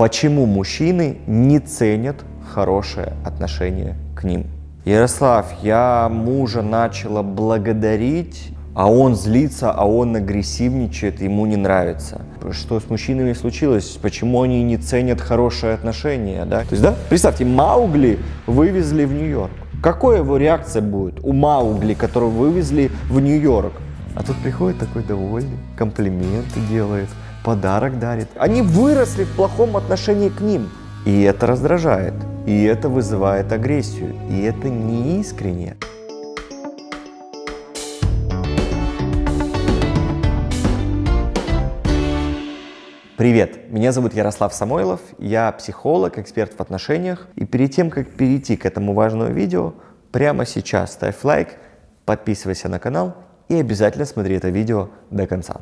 почему мужчины не ценят хорошее отношение к ним. Ярослав, я мужа начала благодарить, а он злится, а он агрессивничает, ему не нравится. Что с мужчинами случилось? Почему они не ценят хорошее отношение, Да? То есть, да? Представьте, Маугли вывезли в Нью-Йорк. Какая его реакция будет у Маугли, которого вывезли в Нью-Йорк? А тут приходит такой довольный, комплименты делает подарок дарит. Они выросли в плохом отношении к ним. И это раздражает, и это вызывает агрессию, и это не искренне. Привет, меня зовут Ярослав Самойлов, я психолог, эксперт в отношениях. И перед тем, как перейти к этому важному видео, прямо сейчас ставь лайк, подписывайся на канал и обязательно смотри это видео до конца.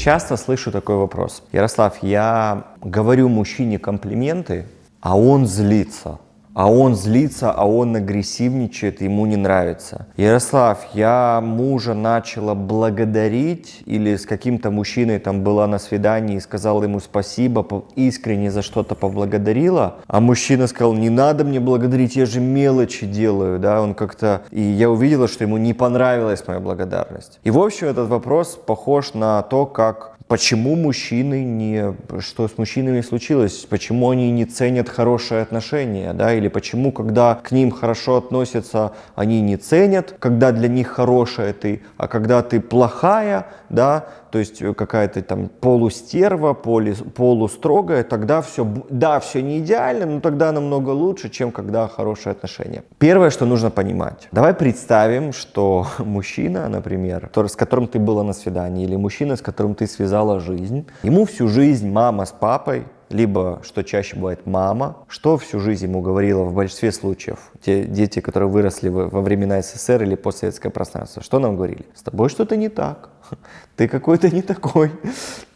Часто слышу такой вопрос. Ярослав, я говорю мужчине комплименты, а он злится а он злится, а он агрессивничает, ему не нравится. Ярослав, я мужа начала благодарить или с каким-то мужчиной там была на свидании и сказала ему спасибо, искренне за что-то поблагодарила, а мужчина сказал, не надо мне благодарить, я же мелочи делаю, да, он как-то, и я увидела, что ему не понравилась моя благодарность. И в общем этот вопрос похож на то, как Почему мужчины не... Что с мужчинами случилось? Почему они не ценят хорошие отношения, да? Или почему, когда к ним хорошо относятся, они не ценят? Когда для них хорошая ты, а когда ты плохая, да? То есть какая-то там полустерва, полис, полустрогая, тогда все... Да, все не идеально, но тогда намного лучше, чем когда хорошие отношения. Первое, что нужно понимать. Давай представим, что мужчина, например, с которым ты была на свидании, или мужчина, с которым ты связал искала жизнь. Ему всю жизнь мама с папой либо, что чаще бывает, мама, что всю жизнь ему говорила в большинстве случаев, те дети, которые выросли во времена СССР или постсоветское пространство, что нам говорили? С тобой что-то не так, ты какой-то не такой,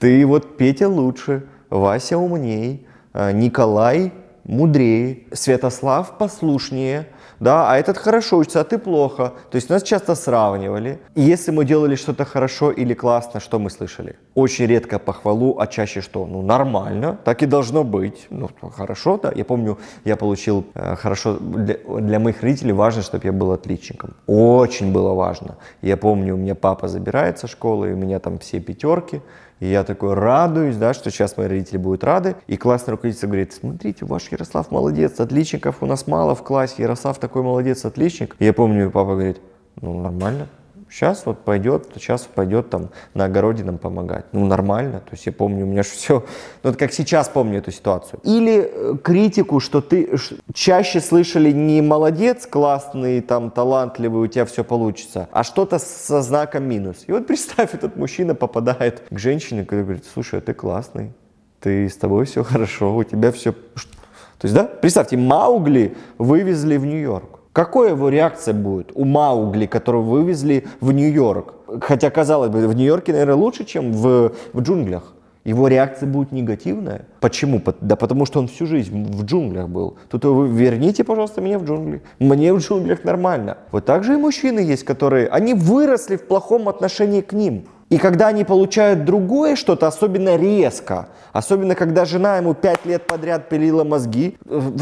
ты вот Петя лучше, Вася умней, а, Николай мудрее, Святослав послушнее, да, а этот хорошо учится, а ты плохо. То есть нас часто сравнивали. И если мы делали что-то хорошо или классно, что мы слышали? Очень редко похвалу, а чаще что? Ну, нормально, так и должно быть. Ну, хорошо, да. Я помню, я получил э, хорошо, для, для моих родителей важно, чтобы я был отличником. Очень было важно. Я помню, у меня папа забирает со школы, и у меня там все пятерки. И я такой радуюсь, да, что сейчас мои родители будут рады. И классный руководитель говорит, смотрите, ваш Ярослав молодец, отличников у нас мало в классе, Ярослав такой молодец, отличник. И я помню, папа говорит, ну нормально, Сейчас вот пойдет, сейчас пойдет там на огороде нам помогать. Ну, нормально. То есть я помню, у меня же все... Ну, это как сейчас помню эту ситуацию. Или э, критику, что ты чаще слышали не молодец, классный, там, талантливый, у тебя все получится, а что-то со знаком минус. И вот представь, этот мужчина попадает к женщине, которая говорит, слушай, а ты классный, ты с тобой все хорошо, у тебя все... То есть, да, представьте, Маугли вывезли в Нью-Йорк. Какая его реакция будет у Маугли, которого вывезли в Нью-Йорк? Хотя, казалось бы, в Нью-Йорке, наверное, лучше, чем в, в джунглях. Его реакция будет негативная. Почему? Да потому что он всю жизнь в джунглях был. Тут вы верните, пожалуйста, меня в джунгли. Мне в джунглях нормально. Вот так же и мужчины есть, которые... Они выросли в плохом отношении к ним. И когда они получают другое что-то, особенно резко, особенно когда жена ему пять лет подряд пилила мозги,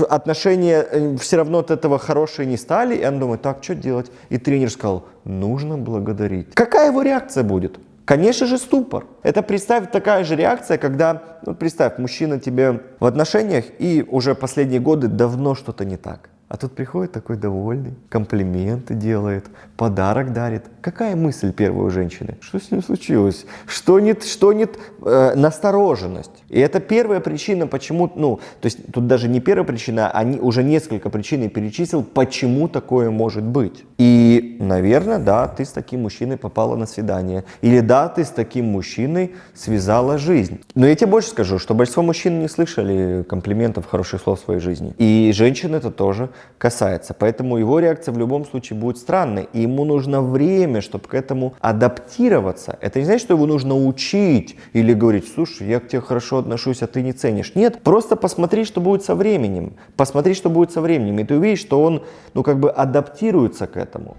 отношения э, все равно от этого хорошие не стали, и он думает, так, что делать? И тренер сказал, нужно благодарить. Какая его реакция будет? Конечно же, ступор. Это представь такая же реакция, когда, ну, представь, мужчина тебе в отношениях, и уже последние годы давно что-то не так. А тут приходит такой довольный, комплименты делает, подарок дарит. Какая мысль первой у женщины? Что с ним случилось? Что нет? что нет? э, настороженность? И это первая причина, почему, ну, то есть тут даже не первая причина, а не, уже несколько причин я перечислил, почему такое может быть. И наверное, да, ты с таким мужчиной попала на свидание. Или да, ты с таким мужчиной связала жизнь. Но я тебе больше скажу, что большинство мужчин не слышали комплиментов, хороших слов в своей жизни. И женщин это тоже касается. Поэтому его реакция в любом случае будет странной. И ему нужно время, чтобы к этому адаптироваться. Это не значит, что его нужно учить или говорить, слушай, я к тебе хорошо отношусь, а ты не ценишь. Нет, просто посмотри, что будет со временем. Посмотри, что будет со временем. И ты увидишь, что он, ну, как бы адаптируется к этому.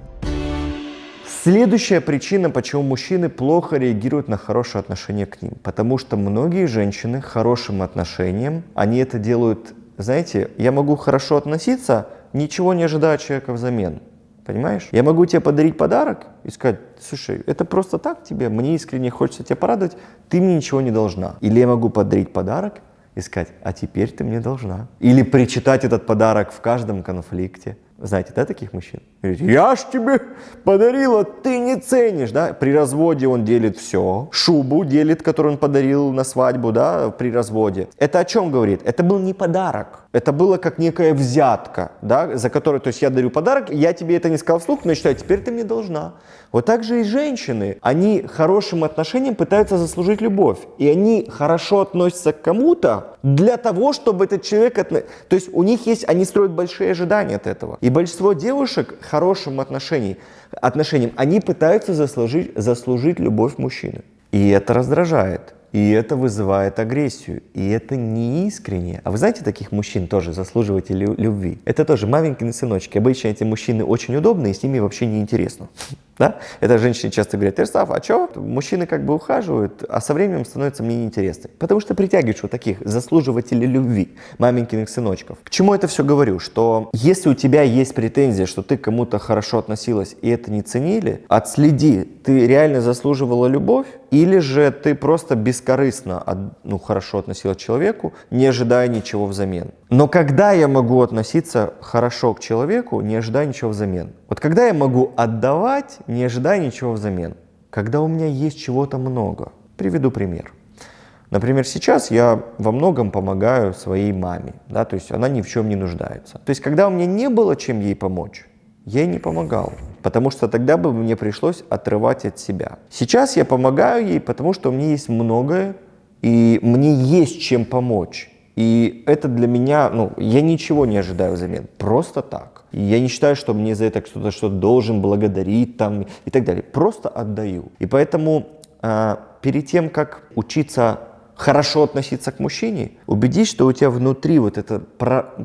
Следующая причина, почему мужчины плохо реагируют на хорошее отношение к ним. Потому что многие женщины хорошим отношением, они это делают, знаете, я могу хорошо относиться, ничего не ожидая человека взамен. Понимаешь? Я могу тебе подарить подарок и сказать, слушай, это просто так тебе, мне искренне хочется тебя порадовать, ты мне ничего не должна. Или я могу подарить подарок и сказать, а теперь ты мне должна. Или причитать этот подарок в каждом конфликте. Знаете, да, таких мужчин? Я ж тебе подарила, ты не ценишь, да? При разводе он делит все. Шубу делит, которую он подарил на свадьбу, да, при разводе. Это о чем говорит? Это был не подарок. Это было как некая взятка, да, за которую, то есть я дарю подарок, я тебе это не сказал вслух, но я считаю, теперь ты мне должна. Вот так же и женщины. Они хорошим отношением пытаются заслужить любовь. И они хорошо относятся к кому-то для того, чтобы этот человек... То есть у них есть... Они строят большие ожидания от этого. И большинство девушек хорошим отношением, отношением они пытаются заслужить, заслужить любовь мужчины. И это раздражает. И это вызывает агрессию. И это не искренне. А вы знаете, таких мужчин тоже заслуживаете любви. Это тоже маленькие сыночки. Обычно эти мужчины очень удобны, и с ними вообще не интересно. Да? Это женщины часто говорят, Ярослав, а что? Мужчины как бы ухаживают, а со временем становятся мне неинтересны. Потому что притягиваешь вот таких заслуживателей любви, маменькиных сыночков. К чему это все говорю? Что если у тебя есть претензия, что ты кому-то хорошо относилась и это не ценили, отследи, ты реально заслуживала любовь, или же ты просто без бескорыстно ну, хорошо относилась к человеку, не ожидая ничего взамен. Но когда я могу относиться хорошо к человеку, не ожидая ничего взамен? Вот когда я могу отдавать, не ожидая ничего взамен? Когда у меня есть чего-то много. Приведу пример. Например, сейчас я во многом помогаю своей маме, да, то есть она ни в чем не нуждается. То есть, когда у меня не было чем ей помочь, я ей не помогал потому что тогда бы мне пришлось отрывать от себя. Сейчас я помогаю ей, потому что у меня есть многое, и мне есть чем помочь. И это для меня, ну, я ничего не ожидаю взамен, просто так. я не считаю, что мне за это кто-то что-то должен благодарить там и так далее. Просто отдаю. И поэтому э, перед тем, как учиться хорошо относиться к мужчине, убедись, что у тебя внутри вот это,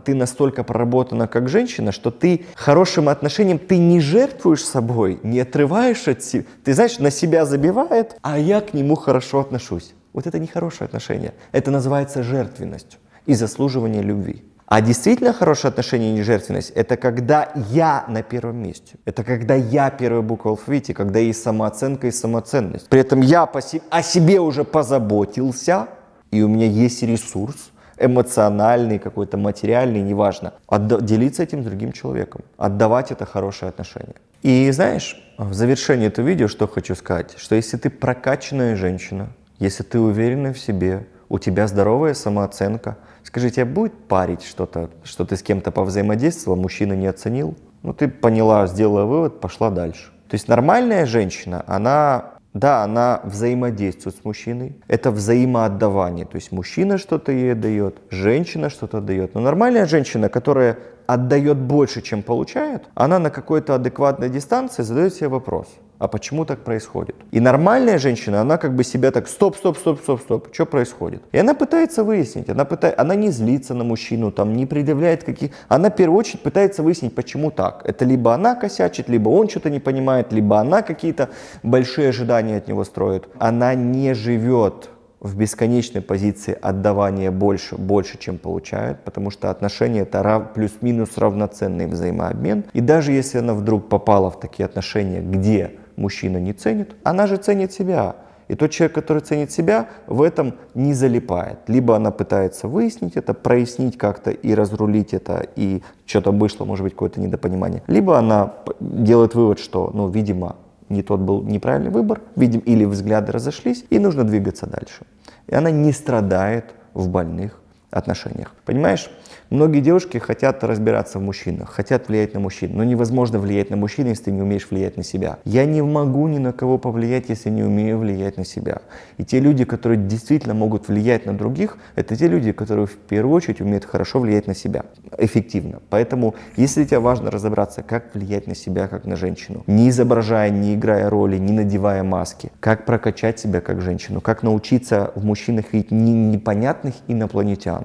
ты настолько проработана как женщина, что ты хорошим отношением, ты не жертвуешь собой, не отрываешь от себя. Ты знаешь, на себя забивает, а я к нему хорошо отношусь. Вот это нехорошее отношение. Это называется жертвенностью и заслуживание любви. А действительно хорошее отношение и нежертвенность – это когда я на первом месте. Это когда я первая буква алфавита, когда есть самооценка и самоценность. При этом я о себе уже позаботился, и у меня есть ресурс, эмоциональный, какой-то материальный, неважно. Отда- делиться этим с другим человеком. Отдавать это хорошее отношение. И знаешь, в завершении этого видео что хочу сказать, что если ты прокачанная женщина, если ты уверена в себе, у тебя здоровая самооценка. Скажи, тебя а будет парить что-то, что ты с кем-то повзаимодействовала, мужчина не оценил? Ну, ты поняла, сделала вывод, пошла дальше. То есть нормальная женщина, она да, она взаимодействует с мужчиной. Это взаимоотдавание. То есть мужчина что-то ей дает, женщина что-то дает. Но нормальная женщина, которая отдает больше, чем получает, она на какой-то адекватной дистанции задает себе вопрос а почему так происходит. И нормальная женщина, она как бы себя так, стоп, стоп, стоп, стоп, стоп, что происходит? И она пытается выяснить, она, пыта... она не злится на мужчину, там, не предъявляет каких... Она в первую очередь пытается выяснить, почему так. Это либо она косячит, либо он что-то не понимает, либо она какие-то большие ожидания от него строит. Она не живет в бесконечной позиции отдавания больше, больше, чем получает, потому что отношения это рав, плюс-минус равноценный взаимообмен. И даже если она вдруг попала в такие отношения, где мужчина не ценит, она же ценит себя. И тот человек, который ценит себя, в этом не залипает. Либо она пытается выяснить это, прояснить как-то и разрулить это, и что-то вышло, может быть, какое-то недопонимание. Либо она делает вывод, что, ну, видимо, не тот был неправильный выбор, видим, или взгляды разошлись, и нужно двигаться дальше. И она не страдает в больных отношениях. Понимаешь? Многие девушки хотят разбираться в мужчинах, хотят влиять на мужчин, но невозможно влиять на мужчин, если ты не умеешь влиять на себя. Я не могу ни на кого повлиять, если не умею влиять на себя. И те люди, которые действительно могут влиять на других, это те люди, которые в первую очередь умеют хорошо влиять на себя, эффективно. Поэтому, если тебе важно разобраться, как влиять на себя, как на женщину, не изображая, не играя роли, не надевая маски, как прокачать себя как женщину, как научиться в мужчинах видеть непонятных инопланетян,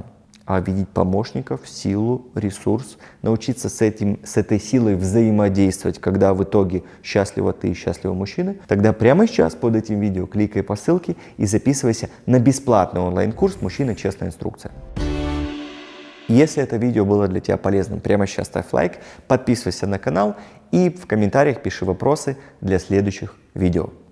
а видеть помощников, силу, ресурс, научиться с, этим, с этой силой взаимодействовать, когда в итоге счастлива ты и счастлива мужчина, тогда прямо сейчас под этим видео кликай по ссылке и записывайся на бесплатный онлайн-курс «Мужчина. Честная инструкция». Если это видео было для тебя полезным, прямо сейчас ставь лайк, подписывайся на канал и в комментариях пиши вопросы для следующих видео.